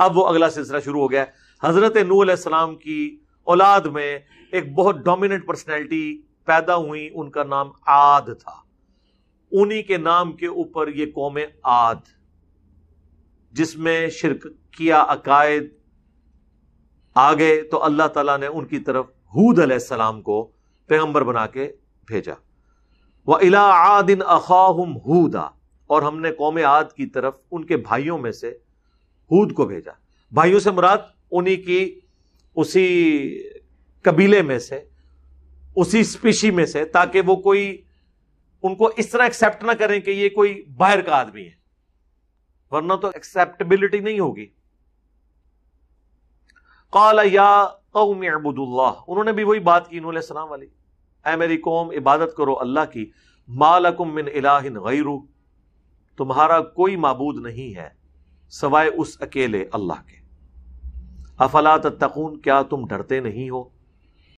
अब वो अगला सिलसिला शुरू हो गया हजरत नूसम की औलाद में एक बहुत डोमिनेंट पर्सनैलिटी पैदा हुई उनका नाम आद था उन्हीं के नाम के ऊपर ये कौम आद जिसमें शिरक किया अकायद आ गए तो अल्लाह तला ने उनकी तरफ हूद अलैहिस्सलाम को पैगंबर बना के भेजा वह इला आदिन अखाहुम हूदा और हमने कौम आद की तरफ उनके भाइयों में से हूद को भेजा भाइयों से मुराद उन्हीं की उसी कबीले में से उसी स्पीशी में से ताकि वो कोई उनको इस तरह एक्सेप्ट ना करें कि ये कोई बाहर का आदमी है वरना तो एक्सेप्टेबिलिटी नहीं होगी काला या कौम उन्होंने भी वही बात की इन्होंने सलाम वाली ए मेरी कौम इबादत करो अल्लाह की मालकुम मिन इलाहिन गैरू तुम्हारा कोई मबूद नहीं है सवाए उस अकेले अल्लाह के अफला तकून क्या तुम डरते नहीं हो